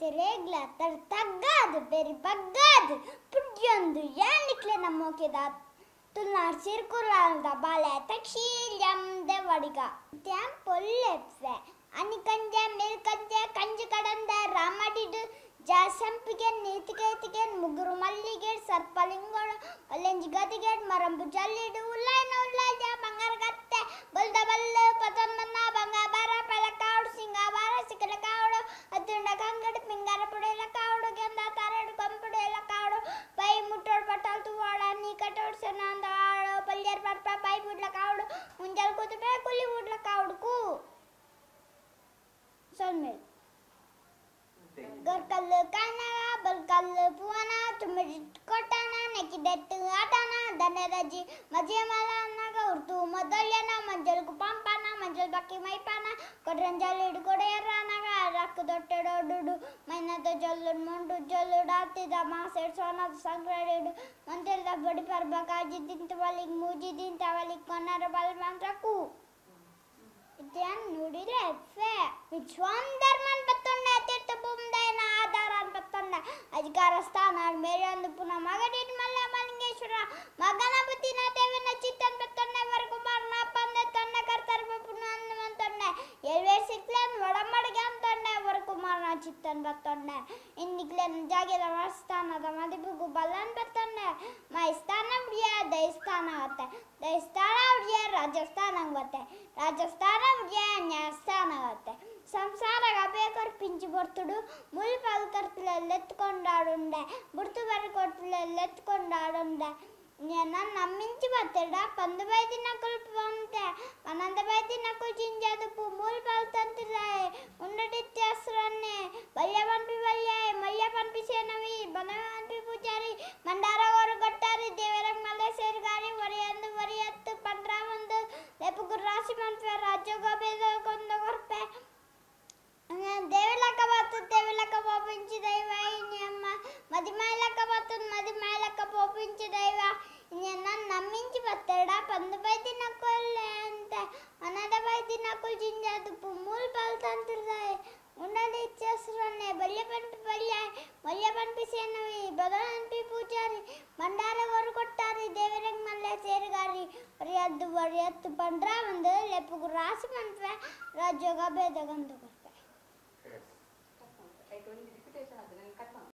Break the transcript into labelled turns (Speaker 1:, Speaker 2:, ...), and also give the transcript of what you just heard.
Speaker 1: ತೆರೆಗ್ಲ ತರ್ ತಗ್ಗಾದು ಬೆರಿ ಬಗ್ಗಾದು ಪುಡ್ಯೊಂದು ಏನಿಕ್ಲೆ ನಮ್ಮೋಕೆದ ತುಲ್ನಾರ್ ಸಿರ್ಕುರಾಲ್ದ ಬಾಲೆ ತಕ್ಷೀಲ್ಯಂ ದೇವಡಿಗ ತ್ಯಾಂ ಪೊಲ್ಲೆಪ್ಸೆ ಅನಿ ಕಂಜೆ ಮೇಲ್ ಕಂಜೆ ಕಂಜಿ ಕಡಂದ ರಾಮಡಿಡು ಜಾಸಂಪಿಗೆ ನೀತಿಗೆ ಮುಗುರು ಮಲ್ಲಿಗೆ ಸರ್ಪಲಿಂಗೋಣ ಒಲ್ಲೆಂಜಿ ಗದಿಗೆ ಮರಂಬು ಜಲ್ಲಿಡು ಉಲ್ಲಾಯ್ನ ಉಲ್ಲಾಯ್ದ ಮಂಗರಗತ್ತೆ ಬಲ್ದ ಬಲ್ಲು ಪತಮ್ಮ ಬೆಟ್ಟು ಆಟನ ದನರಜಿ ಮಜೆ ಮಲ ಉರ್ತು ಮೊದಲ್ಯನ ಮಂಜಲ್ಗು ಪಂಪನ ಮಂಜಲ್ ಬಕ್ಕಿ ಮೈಪಾನ ಕೊಡ್ರಂಜಲ್ ಹಿಡ್ಕೊಡೆಯರ್ರಾನಗ ರಕ್ಕು ದೊಟ್ಟಡೋಡು ಮೈನದ ಜೊಲ್ಲುಡ್ ಮುಂಡು ಜೊಲ್ಲುಡ್ ಆತಿದ ಮಾಸೆಡ್ ಸೋನದ ಸಂಕ್ರಡಿಡು ಮಂತಿರದ ಬಡಿ ಪರ್ಬ ಕಾಜಿ ದಿಂತವಲಿಗ್ ಮೂಜಿ ದಿಂತವಲಿಗ್ ಕೊನ್ನರ ಬಲ್ ಮಂತ್ರಕು ಇದನ್ ನುಡಿದ್ರೆ ವಿಚ್ವಾನ್ ಧರ್ಮ జిప్తాను బతుండే ఇందుకు నేను జాగీర వస్తాను అది గుబ్బలని బతుండే మా ఇస్తాను ఉడియా దయిస్తాన అవుతాయి దయిస్తాన ఉడియా రాజస్థానం అవుతాయి రాజస్థాన ఉడియా న్యాయస్థాన అవుతాయి ಸಂಸಾರ ಅಬೇಕರ್ ಪಿಂಚು ಬರ್ತುಡು ಮುಲ್ ಪಲ್ಕರ್ತಲಲ್ಲಿ ಎತ್ಕೊಂಡಾಡುಂಡೆ ಬುಡ್ತು ಬರ್ಕೊಟ್ಲಲ್ಲಿ ಎತ್ಕೊಂಡಾಡುಂಡೆ ನನ್ನ ನಮ್ಮಿಂಚಿ ಬರ್ತಡ ಪಂದು ಬೈ ದಿನ ಕುಲ್ಪಂತೆ ಪನ್ನೊಂದು ಬೈ ದಿನ ಕುಲ್ಚಿಂಜದು ಮೂಲ್ ಪಲ್ತ కొంచెంగా మీద కొంత కొరపే దేవుళ్ళక్క పోతుంది దేవుళ్ళక్క పోపించి దైవ అమ్మ మది మేలక్క పోతుంది మది మేలక్క పోపించి దైవ నన్ను నమ్మించి పత్తడా పందుపై తినకొల్లే అంతే అన్నదపై తినకొల్చించేది పుమ్ములు పలుతంతుదాయి ఉండలు ఇచ్చేస్తున్నాయి బల్య పంపి బల్య బల్య పంపి సేనవి బదలు పంపి పూజారి వరు కొరుకొట్టారు దేవరంగ మల్లె रियाद वरियत पंद्रह बंदे लेपुग राशि पंद्रह राज्यों का भेद गंधों करते